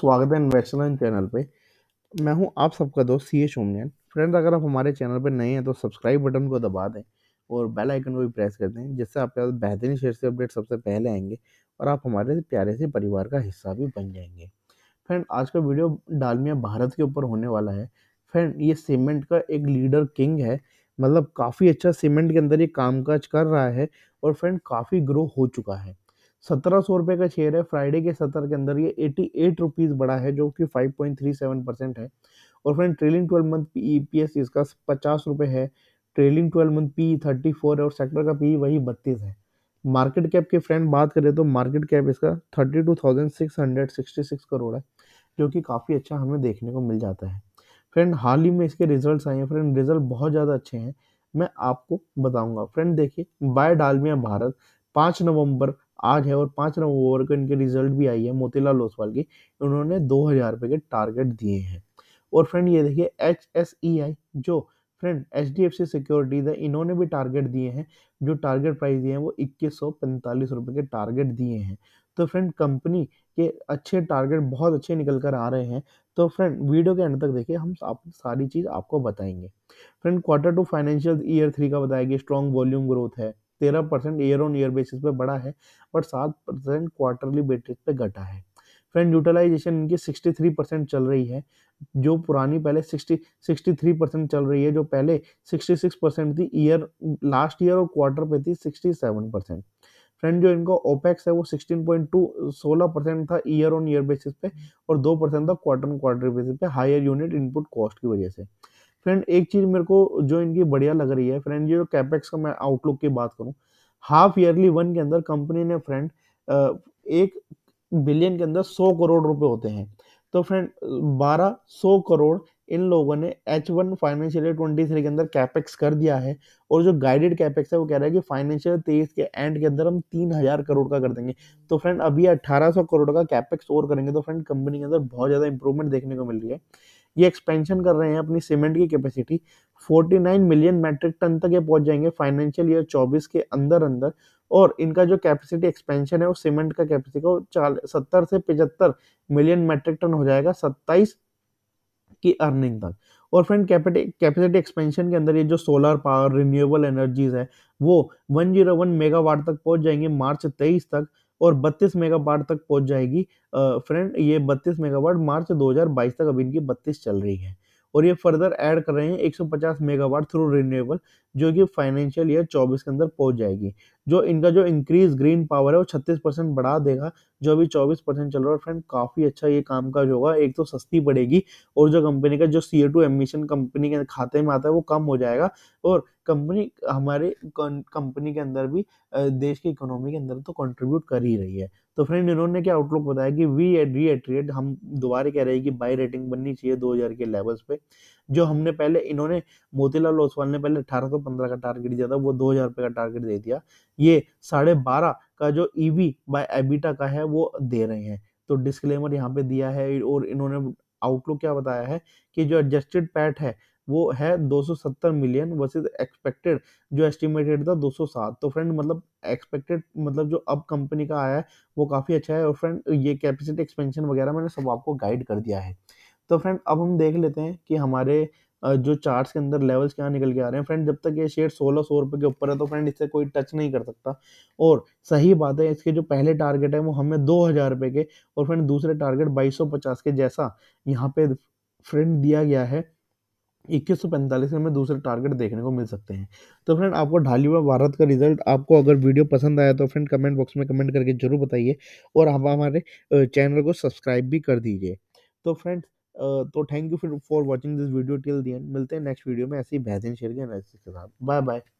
स्वागत है investor channel पे मैं हूं आप सबका दोस्त सी एच ओमनियन फ्रेंड्स अगर आप हमारे चैनल पे नए हैं तो सब्सक्राइब बटन को दबा दें और बेल आइकन को भी प्रेस कर दें जिससे आपके पास बेहतरीन शेयर से अपडेट सबसे पहले आएंगे और आप हमारे प्यारे से परिवार का हिस्सा भी बन जाएंगे फ्रेंड आज का वीडियो डालमिया भारत के ऊपर होने वाला है फ्रेंड ये सीमेंट का एक लीडर किंग है मतलब काफ़ी अच्छा सीमेंट के अंदर ये कामकाज कर रहा है और फ्रेंड काफ़ी ग्रो हो चुका है सत्रह सौ रुपये का शेयर है फ्राइडे के सत्र के अंदर ये एटी एट रुपीज़ बढ़ा है जो कि five point three seven percent है और friend trailing twelve month P P S इसका पचास रुपये है trailing twelve month P thirty four है और सेक्टर का पी वही बत्तीस है मार्केट कैप के फ्रेंड बात करें तो मार्केट कैप इसका thirty two thousand six hundred sixty six crore है जो कि काफ़ी अच्छा हमें देखने को मिल जाता है फ्रेंड हाल ही में इसके रिजल्ट आए हैं फ्रेंड रिजल्ट बहुत ज़्यादा अच्छे हैं मैं आपको बताऊंगा फ्रेंड देखिए बाय डालमिया भारत पाँच नवंबर आज है और पाँच ओवर को इनके रिजल्ट भी आई है मोतीलाल ओसवाल की उन्होंने दो हज़ार रुपये के टारगेट दिए हैं और फ्रेंड ये देखिए एच एस ई आई जो friend H D F C securities है इन्होंने भी टारगेट दिए हैं जो टारगेट प्राइस दिए हैं वो इक्कीस सौ पैंतालीस रुपये के टारगेट दिए हैं तो फ्रेंड कंपनी के अच्छे टारगेट बहुत अच्छे निकल कर आ रहे हैं तो फ्रेंड वीडियो के एंड तक देखिए हम आप सारी चीज़ आपको बताएंगे friend quarter two financial year three का बताएगी स्ट्रॉन्ग वॉल्यूम ग्रोथ है तेरह percent year on year basis पे बढ़ा है बट सात परसेंट क्वार्टरली बेसिस पे घटा है फ्रेंड यूटिलाइजेशन इनकी सिक्सटी थ्री परसेंट चल रही है जो पुरानी पहले सिक्सटी सिक्सटी थ्री परसेंट चल रही है जो पहले सिक्सटी सिक्स परसेंट थी ईयर लास्ट ईयर और क्वार्टर पे थी सिक्सटी सेवन परसेंट फ्रेंड जो इनका ओपेक्स है वो सिक्सटीन पॉइंट टू सोलह परसेंट था ईयर ऑन ईयर बेसिस पे और दो परसेंट था क्वार्टर ऑन क्वार्टर बेसिस पे हायर यूनिट इनपुट कॉस्ट की वजह से फ्रेंड एक चीज मेरे को जो इनकी बढ़िया लग रही है फ्रेंड ये जो कैपेक्स का मैं आउटलुक की बात करूँ हाफ ईयरली वन के अंदर कंपनी ने फ्रेंड एक बिलियन के अंदर सौ करोड़ रुपए होते हैं तो फ्रेंड बारह सौ करोड़ इन लोगों ने H one financial year twenty three के अंदर कैपेक्स कर दिया है और जो गाइडेड कैपेक्स है वो कह रहा है कि फाइनेंशियल तेईस के एंड के अंदर हम तीन हजार करोड़ का कर देंगे तो फ्रेंड अभी अट्ठारह सौ करोड़ का कैपेक्स और करेंगे तो फ्रेंड कंपनी के अंदर बहुत ज़्यादा इंप्रूवमेंट देखने को मिल रही है ये एक्सपेंशन कर रहे हैं अपनी सीमेंट की कैपेसिटी 49 मिलियन मेट्रिक टन तक ये पहुंच जाएंगे फाइनेंशियल ईयर 24 के अंदर अंदर और इनका जो कैपेसिटी एक्सपेंशन है वो सीमेंट का कैपेसिटी का चार सत्तर से पिचहत्तर मिलियन मेट्रिक टन हो जाएगा सत्ताईस की अर्निंग तक और फ्रेंड कैपेसिटी एक्सपेंशन के अंदर ये जो सोलर पावर रिन्यूएबल एनर्जीज है वो 101 मेगावाट तक पहुंच जाएंगे मार्च 23 तक और 32 मेगावाट तक पहुंच जाएगी फ्रेंड ये 32 मेगावाट मार्च 2022 तक अभी इनकी 32 चल रही है और ये फर्दर ऐड कर रहे हैं 150 मेगावाट थ्रू रिन्यूएबल जो कि फाइनेंशियल ईयर 24 के अंदर पहुंच जाएगी जो इनका जो इंक्रीज ग्रीन पावर है वो 36 परसेंट बढ़ा देगा जो अभी 24 परसेंट चल रहा है फ्रेंड काफ़ी अच्छा ये काम काज होगा एक तो सस्ती पड़ेगी और जो कंपनी का जो सी टू एमिशन कंपनी के खाते में आता है वो कम हो जाएगा और कंपनी हमारे कंपनी के अंदर भी देश की इकोनॉमी के अंदर तो कंट्रीब्यूट कर ही रही है तो फ्रेंड इन्होंने क्या आउटलुक बताया कि वी एट री एट्रिएट हम दोबारा कह रहे हैं कि बाई रेटिंग बननी चाहिए दो के लेवल्स पे जो हमने पहले इन्होंने मोतीलाल ओसवाल ने पहले 1815 का टारगेट दिया था वो 2000 रुपए का टारगेट दे दिया ये साढ़े बारह का जो ईवी बाय एबिटा का है वो दे रहे हैं तो डिस्क्लेमर यहाँ पे दिया है और इन्होंने आउटलुक क्या बताया है कि जो एडजस्टेड पैट है वो है 270 मिलियन वर्सेस एक्सपेक्टेड जो एस्टिमेटेड था 207 तो फ्रेंड मतलब एक्सपेक्टेड मतलब जो अब कंपनी का आया है वो काफ़ी अच्छा है और फ्रेंड ये कैपेसिटी एक्सपेंशन वगैरह मैंने सब आपको गाइड कर दिया है तो फ्रेंड अब हम देख लेते हैं कि हमारे जो चार्ट्स के अंदर लेवल्स क्या निकल के आ रहे हैं फ्रेंड जब तक ये शेयर सोलह सौ रुपये के ऊपर है तो फ्रेंड इससे कोई टच नहीं कर सकता और सही बात है इसके जो पहले टारगेट है वो हमें दो हज़ार रुपये के और फ्रेंड दूसरे टारगेट बाईस सौ पचास के जैसा यहाँ पे फ्रेंड दिया गया है इक्कीस सौ पैंतालीस में दूसरे टारगेट देखने को मिल सकते हैं तो फ्रेंड आपको ढाली हुआ भारत का रिजल्ट आपको अगर वीडियो पसंद आया तो फ्रेंड कमेंट बॉक्स में कमेंट करके जरूर बताइए और आप हमारे चैनल को सब्सक्राइब भी कर दीजिए तो फ्रेंड्स तो thank you for watching this video till the end मिलते हैं नेक्स्ट वीडियो में ऐसी बेहतरीन शेयर के के साथ बाय बाय